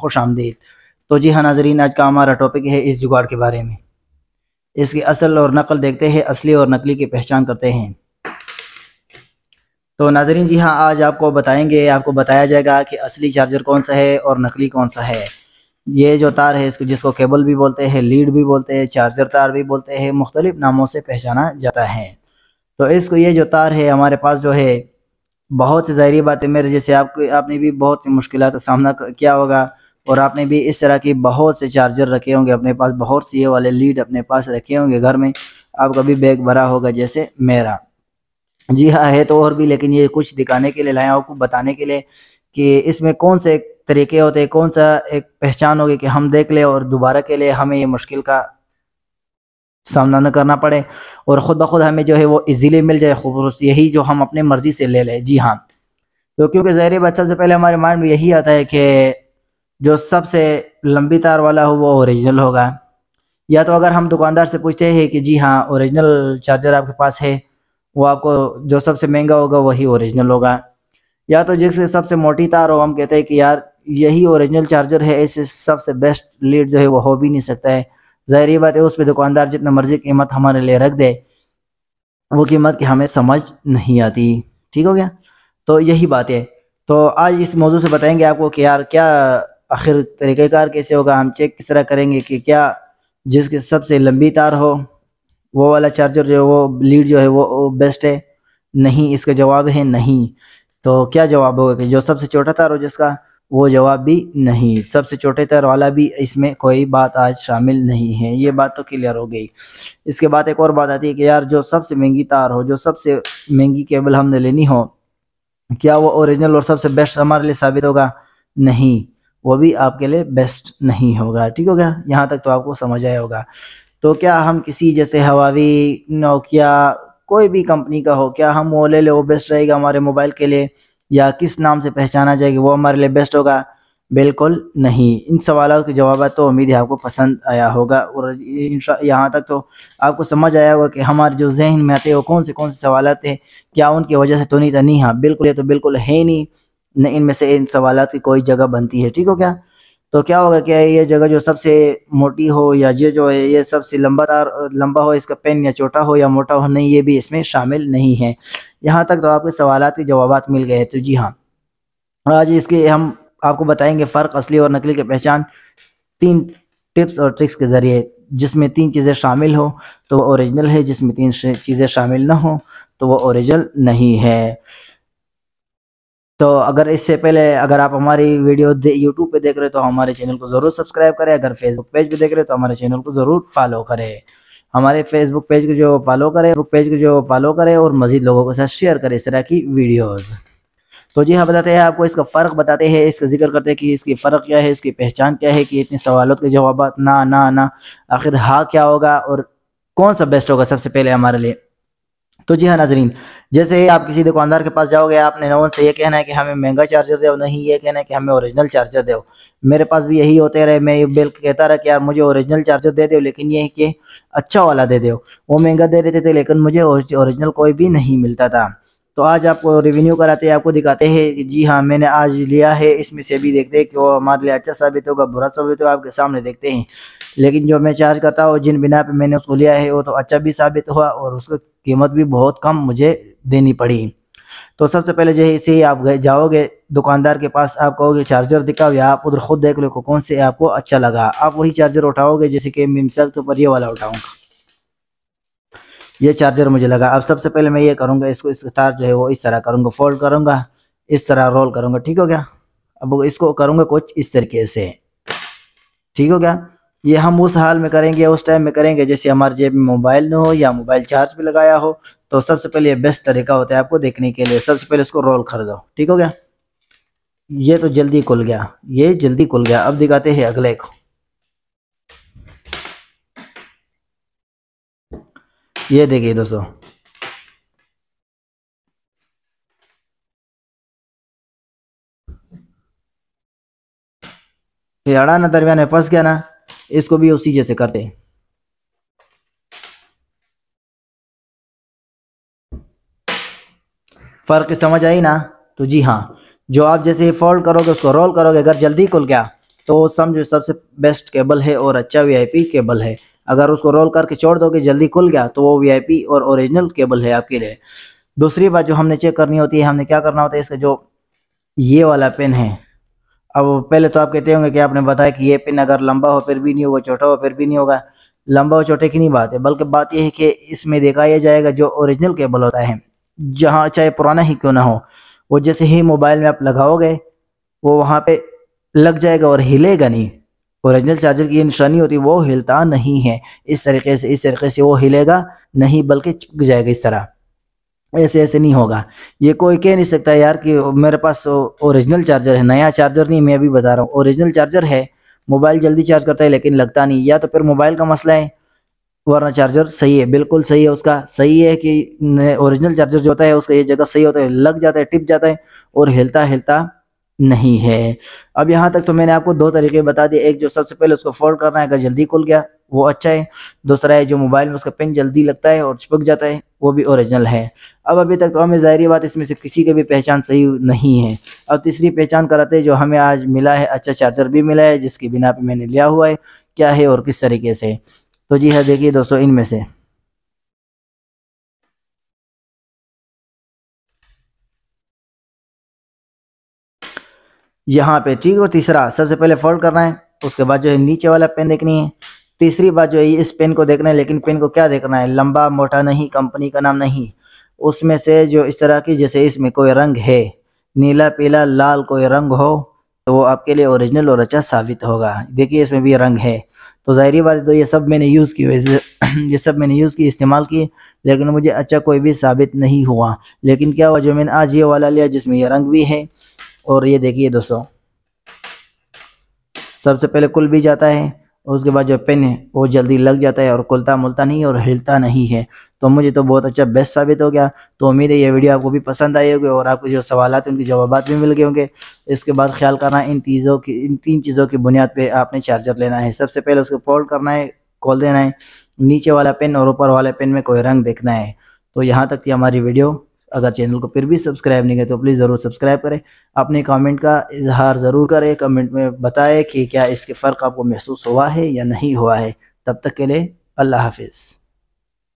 खुश आमदीद तो जी हाँ नाजरीन आज का हमारा टॉपिक है इस जुगाड़ के बारे में इसकी असल और नकल देखते हैं असली और नकली की पहचान करते हैं तो नाजरीन जी हाँ आज आपको बताएंगे आपको बताया जाएगा कि असली चार्जर कौन सा है और नकली कौन सा है ये जो तार है इसको जिसको केबल भी बोलते हैं लीड भी बोलते हैं चार्जर तार भी बोलते हैं मुख्तलिफ नामों से पहचाना जाता है तो इसको ये जो तार है हमारे पास जो है बहुत से ज़ाहरी बात है मेरे जैसे आपको आपने भी बहुत सी मुश्किल का सामना किया होगा और आपने भी इस तरह की बहुत से चार्जर रखे होंगे अपने पास बहुत से ये वाले लीड अपने पास रखे होंगे घर में आपका भी बैग भरा होगा जैसे मेरा जी हाँ है तो और भी लेकिन ये कुछ दिखाने के लिए लाए आपको बताने के लिए कि इसमें कौन से तरीके होते हैं कौन सा एक पहचान होगी कि हम देख ले और दोबारा के लिए हमें ये मुश्किल का सामना न करना पड़े और ख़ुद ब खुद हमें जो है वो इजीली मिल जाए खूब यही जो हम अपने मर्ज़ी से ले लें जी हाँ तो क्योंकि ज़हरी बात सबसे पहले हमारे माइंड में यही आता है कि जो सबसे लंबी तार वाला हो वो ओरिजिनल होगा या तो अगर हम दुकानदार से पूछते हैं कि जी हाँ ओरिजिनल चार्जर आपके पास है वो आपको जो सबसे महंगा होगा वही ओरिजिनल होगा या तो जिससे सबसे मोटी तार हो हम कहते हैं कि यार यही ओरिजिनल चार्जर है ऐसे सबसे बेस्ट लीड जो है वो हो भी नहीं सकता है ज़ाहिर बात है उस पर दुकानदार जितना मर्जी कीमत हमारे लिए रख दे वो कीमत की हमें समझ नहीं आती ठीक हो गया तो यही बात है तो आज इस मौजू से बताएंगे आपको कि यार क्या आखिर तरीक़ेकार कैसे होगा हम चेक किस तरह करेंगे कि क्या जिसके सबसे लंबी तार हो वो वाला चार्जर जो है वो लीड जो है वो बेस्ट है नहीं इसका जवाब है नहीं तो क्या जवाब होगा कि जो सबसे छोटा तार हो जिसका वो जवाब भी नहीं सबसे छोटे तार वाला भी इसमें कोई बात आज शामिल नहीं है ये बात तो क्लियर हो गई इसके बाद एक और बात आती है कि यार जो सबसे महंगी तार हो जो सबसे महंगी केबल हमने लेनी हो क्या वो ओरिजिनल और सबसे बेस्ट हमारे लिए साबित होगा नहीं वो भी आपके लिए बेस्ट नहीं होगा ठीक हो गया यहाँ तक तो आपको समझ आया होगा तो क्या हम किसी जैसे हवावी नोकिया कोई भी कंपनी का हो क्या हम वो ले लें वो बेस्ट रहेगा हमारे मोबाइल के लिए या किस नाम से पहचाना जाएगा वो हमारे लिए बेस्ट होगा बिल्कुल नहीं इन सवालों के जवाब तो उम्मीद है आपको पसंद आया होगा और यहाँ तक तो आपको समझ आया होगा कि हमारे जो जहन में आते हैं वो कौन से कौन से सवाल थे क्या उनकी वजह से तो नहीं था नहीं हाँ बिल्कुल ये तो बिल्कुल है नहीं इनमें से इन सवाल की कोई जगह बनती है ठीक हो क्या तो क्या होगा क्या ये जगह जो सबसे मोटी हो या ये जो है ये सबसे लंबा तार लंबा हो इसका पेन या छोटा हो या मोटा हो नहीं ये भी इसमें शामिल नहीं है यहाँ तक तो आपके सवाल के जवाब मिल गए तो जी हाँ आज इसके हम आपको बताएंगे फ़र्क असली और नकली की पहचान तीन टिप्स और ट्रिक्स के ज़रिए जिसमें तीन चीज़ें शामिल हो तो वो ओरिजिनल है जिसमें तीन चीज़ें शामिल ना हो तो वो ओरिजिनल नहीं है तो अगर इससे पहले अगर आप हमारी वीडियो यूट्यूब पे देख रहे हो तो हमारे चैनल को ज़रूर सब्सक्राइब करें अगर फेसबुक पेज पे देख रहे हो तो हमारे चैनल को ज़रूर फॉलो करें हमारे फेसबुक पेज को जो फॉलो करें फेसबुक पेज को जो फॉलो करें और मज़ीद लोगों के साथ शेयर करें इस तरह की वीडियोज़ तो जी हाँ बताते हैं आपको इसका फ़र्क बताते हैं इसका जिक्र करते हैं कि इसकी फ़र्क क्या है इसकी पहचान क्या है कि इतने सवालों के जवाब ना ना ना आखिर हाँ क्या होगा और कौन सा बेस्ट होगा सबसे पहले हमारे लिए तो जी हाँ नाजरीन जैसे आप किसी दुकानदार के पास जाओगे आपने नो उनसे ये कहना है कि हमें महंगा चार्जर दो नहीं ये कहना है कि हमें ओरिजिनल चार्जर दो मेरे पास भी यही होते रहे मैं बिल कहता रहा कि यार मुझे ओरिजिनल चार्जर दे दो लेकिन ये कि अच्छा वाला दे दो वो महंगा दे देते थे लेकिन मुझे ओरिजिनल कोई भी नहीं मिलता था तो आज आपको रिवेन्यू कराते हैं आपको दिखाते हैं जी हाँ मैंने आज लिया है इसमें से भी देखते हैं कि वो हमारे लिए अच्छा साबित होगा बुरा साबित होगा आपके सामने देखते हैं लेकिन जो मैं चार्ज करता हूँ जिन बिना पे मैंने उसको लिया है वो तो अच्छा भी साबित हुआ और उसकी कीमत भी बहुत कम मुझे देनी पड़ी तो सबसे पहले जो है इसे आप गए जाओगे दुकानदार के पास आप कहोगे चार्जर दिखाओ या आप उधर खुद देख लो कौन से आपको अच्छा लगा आप वही चार्जर उठाओगे जैसे कि मिमसल मिसाल के ऊपर ये वाला उठाऊँगा ये चार्जर मुझे लगा अब सबसे पहले मैं ये करूँगा इसको इस तार जो है वो इस तरह करूँगा फोल्ड करूँगा इस तरह रोल करूँगा ठीक हो गया अब इसको करूँगा कुछ इस तरीके से ठीक हो गया ये हम उस हाल में करेंगे उस टाइम में करेंगे जैसे हमारे जेब में मोबाइल न हो या मोबाइल चार्ज भी लगाया हो तो सबसे पहले ये बेस्ट तरीका होता है आपको देखने के लिए सबसे पहले उसको रोल कर दो ठीक हो गया ये तो जल्दी खुल गया ये जल्दी खुल गया अब दिखाते हैं अगले को ये देखिए दोस्तों ये अड़ा ना दरमियान में फंस गया ना इसको भी उसी जैसे करते फ़र्क समझ आई ना तो जी हाँ जो आप जैसे ही फोल्ड करोगे उसको रोल करोगे अगर जल्दी खुल गया तो समझो सबसे बेस्ट केबल है और अच्छा वीआईपी केबल है अगर उसको रोल करके छोड़ दोगे जल्दी खुल गया तो वो वी और ओरिजिनल केबल है आपके लिए दूसरी बात जो हमने चेक करनी होती है हमने क्या करना होता है इसका जो ये वाला पेन है अब पहले तो आप कहते होंगे कि आपने बताया कि ये पेन अगर लंबा हो फिर भी नहीं होगा छोटा हो फिर भी नहीं होगा लंबा हो छोटे की नहीं बात है बल्कि बात यह है कि इसमें यह जाएगा जो ओरिजिनल केबल होता है जहाँ चाहे पुराना ही क्यों ना हो वो जैसे ही मोबाइल में आप लगाओगे वो वहाँ पे लग जाएगा और हिलेगा नहीं औरिजिनल चार्जर की ये निशानी होती है वो हिलता नहीं है इस तरीके से इस तरीके से वो हिलेगा नहीं बल्कि चिपक जाएगा इस तरह ऐसे ऐसे नहीं होगा ये कोई कह नहीं सकता यार कि मेरे पास ओरिजिनल तो चार्जर है नया चार्जर नहीं मैं अभी बता रहा हूँ ओरिजिनल चार्जर है मोबाइल जल्दी चार्ज करता है लेकिन लगता नहीं या तो फिर मोबाइल का मसला है वरना चार्जर सही है बिल्कुल सही है उसका सही है कि ओरिजिनल चार्जर जो होता है उसका ये जगह सही होता है लग जाता है टिप जाता है और हिलता हिलता नहीं है अब यहाँ तक तो मैंने आपको दो तरीके बता दिए एक जो सबसे पहले उसको फोल्ड करना है अगर जल्दी खुल गया वो अच्छा है दूसरा है जो मोबाइल में उसका पिन जल्दी लगता है और चिपक जाता है वो भी ओरिजिनल है अब अभी तक तो हमें जाहिर बात इसमें से किसी की भी पहचान सही नहीं है अब तीसरी पहचान कराते हैं जो हमें आज मिला है अच्छा चार्जर भी मिला है जिसके बिना पर मैंने लिया हुआ है क्या है और किस तरीके से तो जी हाँ देखिए दोस्तों इनमें से यहाँ पे ठीक है और तीसरा सबसे पहले फोल्ड करना है उसके बाद जो है नीचे वाला पेन देखनी है तीसरी बात जो है इस पेन को देखना है लेकिन पेन को क्या देखना है लंबा मोटा नहीं कंपनी का नाम नहीं उसमें से जो इस तरह की जैसे इसमें कोई रंग है नीला पीला लाल कोई रंग हो तो वो आपके लिए ओरिजिनल और अच्छा साबित होगा देखिए इसमें भी रंग है तो जाहिर बात है तो ये सब मैंने यूज़ की ये सब मैंने यूज़ की इस्तेमाल की लेकिन मुझे अच्छा कोई भी साबित नहीं हुआ लेकिन क्या हुआ जो मैंने आज ये वाला लिया जिसमें ये रंग भी है और ये देखिए दोस्तों सबसे पहले कुल भी जाता है और उसके बाद जो पेन है वो जल्दी लग जाता है और कुलता मुलता नहीं और हिलता नहीं है तो मुझे तो बहुत अच्छा बेस्ट साबित हो गया तो उम्मीद है ये वीडियो आपको भी पसंद आई होगी और आपको जो सवाल हैं उनके जवाब भी मिल गए होंगे इसके बाद ख्याल करना इन चीज़ों की इन तीन चीज़ों की बुनियाद पर आपने चार्जर लेना है सबसे पहले उसको फोल्ड करना है खोल देना है नीचे वाला पेन और ऊपर वाले पेन में कोई रंग देखना है तो यहाँ तक थी हमारी वीडियो अगर चैनल को फिर भी सब्सक्राइब नहीं करें तो प्लीज़ ज़रूर सब्सक्राइब करें अपने कमेंट का इजहार ज़रूर करें कमेंट में बताएं कि क्या इसके फ़र्क आपको महसूस हुआ है या नहीं हुआ है तब तक के लिए अल्लाह हाफिज़